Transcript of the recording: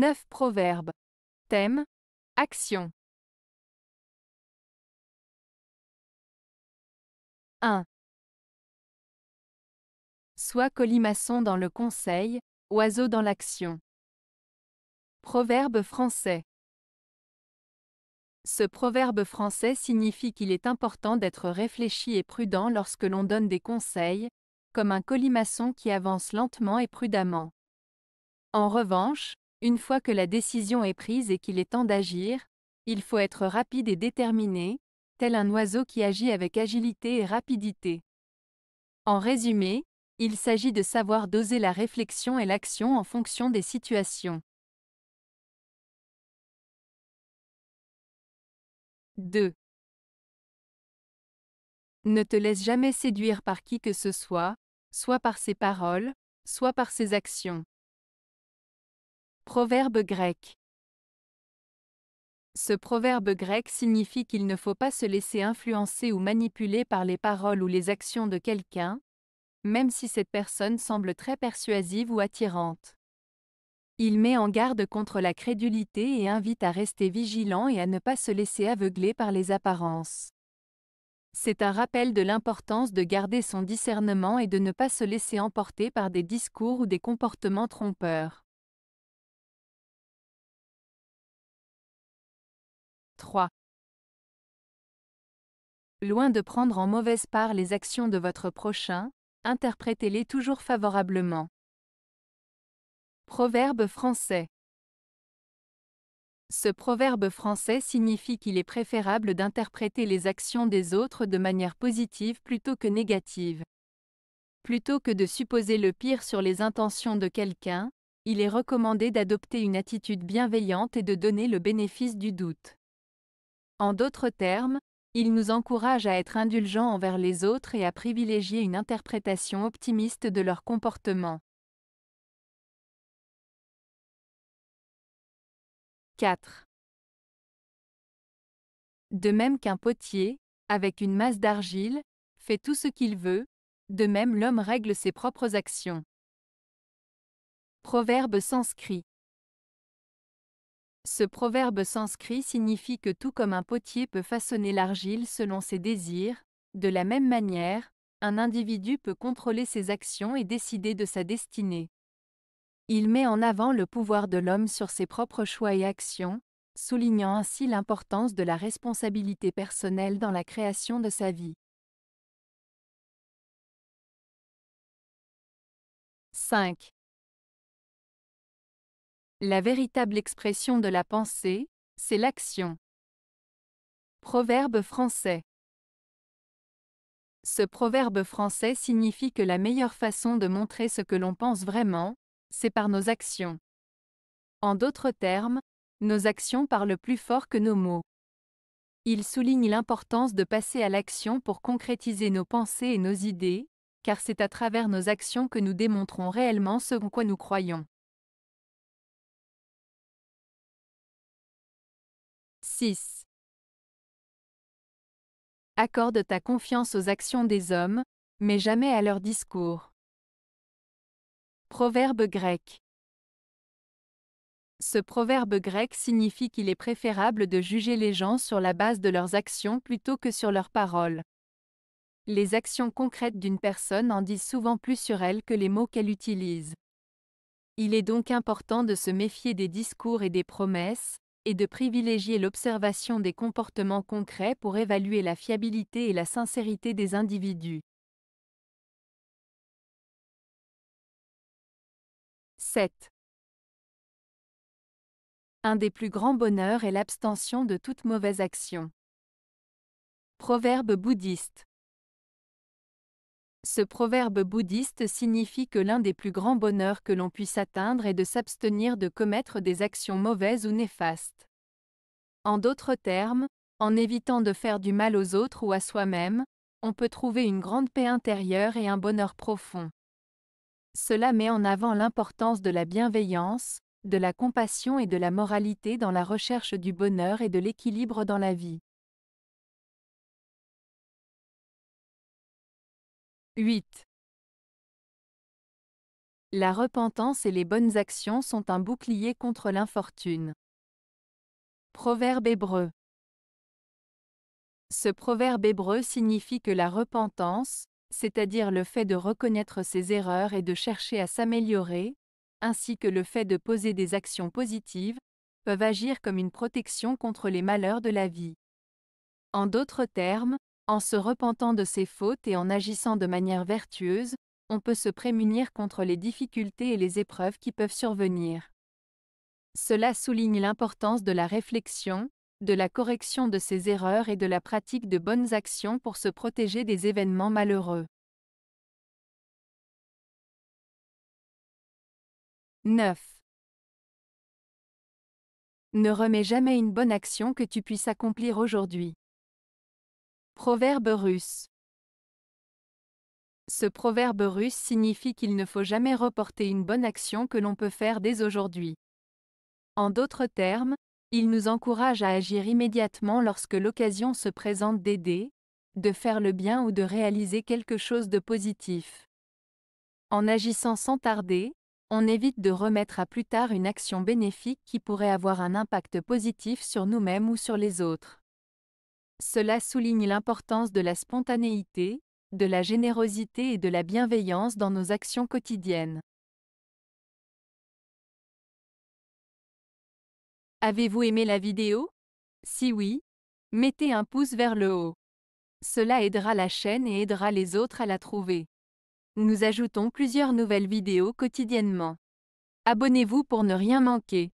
9 proverbes. Thème Action. 1. Sois colimaçon dans le conseil, oiseau dans l'action. Proverbe français. Ce proverbe français signifie qu'il est important d'être réfléchi et prudent lorsque l'on donne des conseils, comme un colimaçon qui avance lentement et prudemment. En revanche, une fois que la décision est prise et qu'il est temps d'agir, il faut être rapide et déterminé, tel un oiseau qui agit avec agilité et rapidité. En résumé, il s'agit de savoir doser la réflexion et l'action en fonction des situations. 2. Ne te laisse jamais séduire par qui que ce soit, soit par ses paroles, soit par ses actions. Proverbe grec. Ce proverbe grec signifie qu'il ne faut pas se laisser influencer ou manipuler par les paroles ou les actions de quelqu'un, même si cette personne semble très persuasive ou attirante. Il met en garde contre la crédulité et invite à rester vigilant et à ne pas se laisser aveugler par les apparences. C'est un rappel de l'importance de garder son discernement et de ne pas se laisser emporter par des discours ou des comportements trompeurs. Loin de prendre en mauvaise part les actions de votre prochain, interprétez-les toujours favorablement. Proverbe français Ce proverbe français signifie qu'il est préférable d'interpréter les actions des autres de manière positive plutôt que négative. Plutôt que de supposer le pire sur les intentions de quelqu'un, il est recommandé d'adopter une attitude bienveillante et de donner le bénéfice du doute. En d'autres termes, il nous encourage à être indulgents envers les autres et à privilégier une interprétation optimiste de leur comportement. 4. De même qu'un potier, avec une masse d'argile, fait tout ce qu'il veut, de même l'homme règle ses propres actions. Proverbe sanscrit ce proverbe sanscrit signifie que tout comme un potier peut façonner l'argile selon ses désirs, de la même manière, un individu peut contrôler ses actions et décider de sa destinée. Il met en avant le pouvoir de l'homme sur ses propres choix et actions, soulignant ainsi l'importance de la responsabilité personnelle dans la création de sa vie. 5. La véritable expression de la pensée, c'est l'action. Proverbe français. Ce proverbe français signifie que la meilleure façon de montrer ce que l'on pense vraiment, c'est par nos actions. En d'autres termes, nos actions parlent plus fort que nos mots. Il souligne l'importance de passer à l'action pour concrétiser nos pensées et nos idées, car c'est à travers nos actions que nous démontrons réellement ce en quoi nous croyons. 6. Accorde ta confiance aux actions des hommes, mais jamais à leurs discours. Proverbe grec. Ce proverbe grec signifie qu'il est préférable de juger les gens sur la base de leurs actions plutôt que sur leurs paroles. Les actions concrètes d'une personne en disent souvent plus sur elle que les mots qu'elle utilise. Il est donc important de se méfier des discours et des promesses, et de privilégier l'observation des comportements concrets pour évaluer la fiabilité et la sincérité des individus. 7. Un des plus grands bonheurs est l'abstention de toute mauvaise action. Proverbe bouddhiste. Ce proverbe bouddhiste signifie que l'un des plus grands bonheurs que l'on puisse atteindre est de s'abstenir de commettre des actions mauvaises ou néfastes. En d'autres termes, en évitant de faire du mal aux autres ou à soi-même, on peut trouver une grande paix intérieure et un bonheur profond. Cela met en avant l'importance de la bienveillance, de la compassion et de la moralité dans la recherche du bonheur et de l'équilibre dans la vie. 8. La repentance et les bonnes actions sont un bouclier contre l'infortune. Proverbe hébreu. Ce proverbe hébreu signifie que la repentance, c'est-à-dire le fait de reconnaître ses erreurs et de chercher à s'améliorer, ainsi que le fait de poser des actions positives, peuvent agir comme une protection contre les malheurs de la vie. En d'autres termes, en se repentant de ses fautes et en agissant de manière vertueuse, on peut se prémunir contre les difficultés et les épreuves qui peuvent survenir. Cela souligne l'importance de la réflexion, de la correction de ses erreurs et de la pratique de bonnes actions pour se protéger des événements malheureux. 9. Ne remets jamais une bonne action que tu puisses accomplir aujourd'hui. Proverbe russe. Ce proverbe russe signifie qu'il ne faut jamais reporter une bonne action que l'on peut faire dès aujourd'hui. En d'autres termes, il nous encourage à agir immédiatement lorsque l'occasion se présente d'aider, de faire le bien ou de réaliser quelque chose de positif. En agissant sans tarder, on évite de remettre à plus tard une action bénéfique qui pourrait avoir un impact positif sur nous-mêmes ou sur les autres. Cela souligne l'importance de la spontanéité, de la générosité et de la bienveillance dans nos actions quotidiennes. Avez-vous aimé la vidéo Si oui, mettez un pouce vers le haut. Cela aidera la chaîne et aidera les autres à la trouver. Nous ajoutons plusieurs nouvelles vidéos quotidiennement. Abonnez-vous pour ne rien manquer.